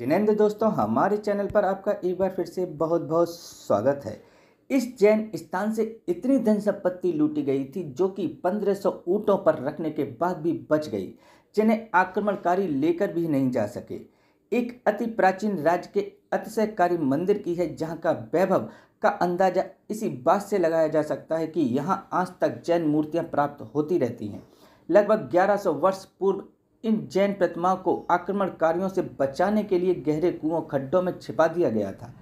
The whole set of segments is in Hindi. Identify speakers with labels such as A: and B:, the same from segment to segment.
A: जिनेंद्र दोस्तों हमारे चैनल पर आपका एक बार फिर से बहुत बहुत स्वागत है इस जैन स्थान से इतनी धन संपत्ति लूटी गई थी जो कि 1500 ऊँटों पर रखने के बाद भी बच गई जिन्हें आक्रमणकारी लेकर भी नहीं जा सके एक अति प्राचीन राज्य के अतिशयकारी मंदिर की है जहाँ का वैभव का अंदाजा इसी बात से लगाया जा सकता है कि यहाँ आज तक जैन मूर्तियाँ प्राप्त होती रहती हैं लगभग ग्यारह वर्ष पूर्व इन जैन प्रतिमाओं को आक्रमणकारियों से बचाने के लिए गहरे कुओं खड्डों में छिपा दिया गया था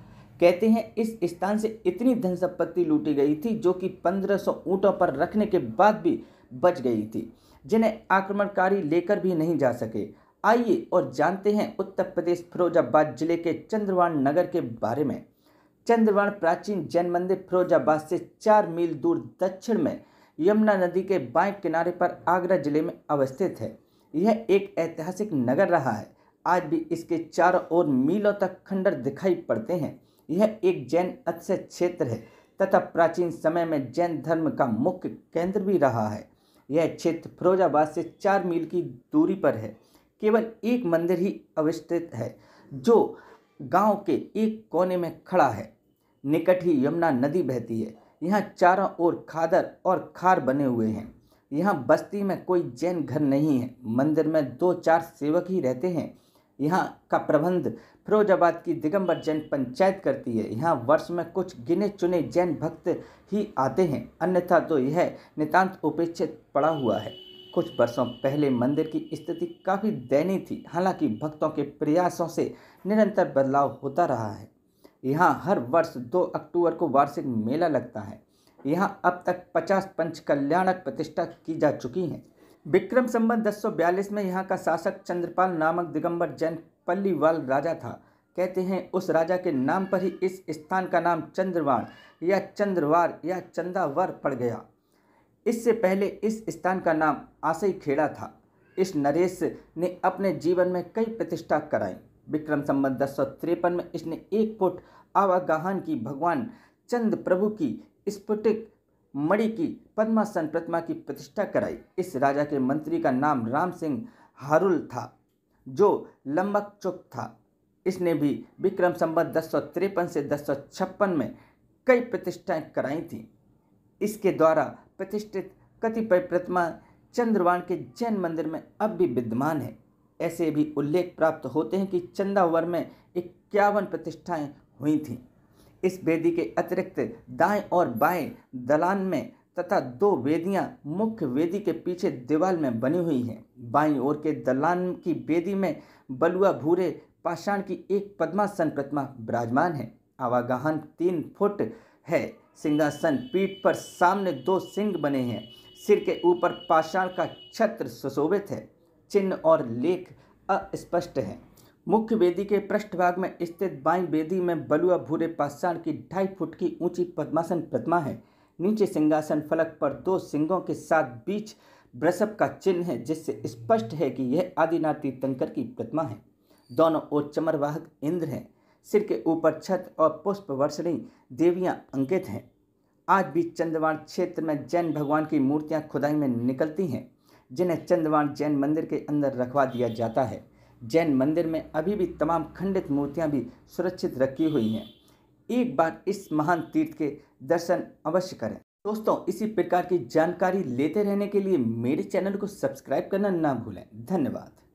A: कहते हैं इस स्थान से इतनी धन संपत्ति लूटी गई थी जो कि 1500 ऊँटों पर रखने के बाद भी बच गई थी जिन्हें आक्रमणकारी लेकर भी नहीं जा सके आइए और जानते हैं उत्तर प्रदेश फिरोजाबाद जिले के चंद्रवान नगर के बारे में चंद्रवान प्राचीन जैन मंदिर फिरोजाबाद से चार मील दूर दक्षिण में यमुना नदी के बाएं किनारे पर आगरा जिले में अवस्थित है यह एक ऐतिहासिक नगर रहा है आज भी इसके चारों ओर मीलों तक खंडर दिखाई पड़ते हैं यह एक जैन अत्य क्षेत्र है तथा प्राचीन समय में जैन धर्म का मुख्य केंद्र भी रहा है यह क्षेत्र फिरोजाबाद से चार मील की दूरी पर है केवल एक मंदिर ही अवस्थित है जो गांव के एक कोने में खड़ा है निकट ही यमुना नदी बहती है यहाँ चारों ओर खादर और खार बने हुए हैं यहाँ बस्ती में कोई जैन घर नहीं है मंदिर में दो चार सेवक ही रहते हैं यहाँ का प्रबंध फिरोजाबाद की दिगंबर जैन पंचायत करती है यहाँ वर्ष में कुछ गिने चुने जैन भक्त ही आते हैं अन्यथा तो यह नितांत उपेक्षित पड़ा हुआ है कुछ वर्षों पहले मंदिर की स्थिति काफ़ी दयनीय थी हालांकि भक्तों के प्रयासों से निरंतर बदलाव होता रहा है यहाँ हर वर्ष दो अक्टूबर को वार्षिक मेला लगता है यहाँ अब तक पचास पंच कल्याणक प्रतिष्ठा की जा चुकी हैं विक्रम सौ 1042 में यहाँ का शासक चंद्रपाल नामक दिगंबर जैन पल्लीवाल राजा था कहते हैं उस राजा के नाम पर ही इस स्थान का नाम चंद्रवाण या चंद्रवार या चंदावर पड़ गया इससे पहले इस स्थान का नाम आसई खेड़ा था इस नरेश ने अपने जीवन में कई प्रतिष्ठा कराई विक्रम संबंध दस में इसने एक फुट आवागाहन की भगवान चंद प्रभु की स्फुटिक मणि की पद्मासन प्रतिमा की प्रतिष्ठा कराई इस राजा के मंत्री का नाम राम सिंह हारुल था जो लंबक चुक था इसने भी विक्रम संबत दस से दस में कई प्रतिष्ठाएं कराई थीं इसके द्वारा प्रतिष्ठित कतिपय प्रतिमा चंद्रवाण के जैन मंदिर में अब भी विद्यमान है ऐसे भी उल्लेख प्राप्त होते हैं कि चंदावर में इक्यावन प्रतिष्ठाएं हुई थीं इस वेदी के अतिरिक्त दाएं और बाएं दलान में तथा दो वेदियां मुख्य वेदी के पीछे दीवार में बनी हुई हैं बाईं ओर के दलान की वेदी में बलुआ भूरे पाषाण की एक पद्मासन प्रतिमा विराजमान है आवागहन तीन फुट है सिंहासन पीठ पर सामने दो सिंह बने हैं सिर के ऊपर पाषाण का छत्र सुशोभित है चिन्ह और लेख अस्पष्ट हैं मुख्य वेदी के पृष्ठभाग में स्थित बाई वेदी में बलुआ भूरे पाषाण की ढाई फुट की ऊंची पद्मासन प्रतिमा है नीचे सिंहासन फलक पर दो सिंगों के साथ बीच वृषभ का चिन्ह है जिससे स्पष्ट है कि यह आदिनाथ तीर्थंकर की प्रतिमा है दोनों ओर चमरवाहक इंद्र हैं सिर के ऊपर छत और पुष्प वर्षणी देवियां अंकित हैं आज भी चंद्रवाण क्षेत्र में जैन भगवान की मूर्तियां खुदाई में निकलती हैं जिन्हें चंद्रवाण जैन मंदिर के अंदर रखवा दिया जाता है जैन मंदिर में अभी भी तमाम खंडित मूर्तियाँ भी सुरक्षित रखी हुई हैं एक बार इस महान तीर्थ के दर्शन अवश्य करें दोस्तों इसी प्रकार की जानकारी लेते रहने के लिए मेरे चैनल को सब्सक्राइब करना ना भूलें धन्यवाद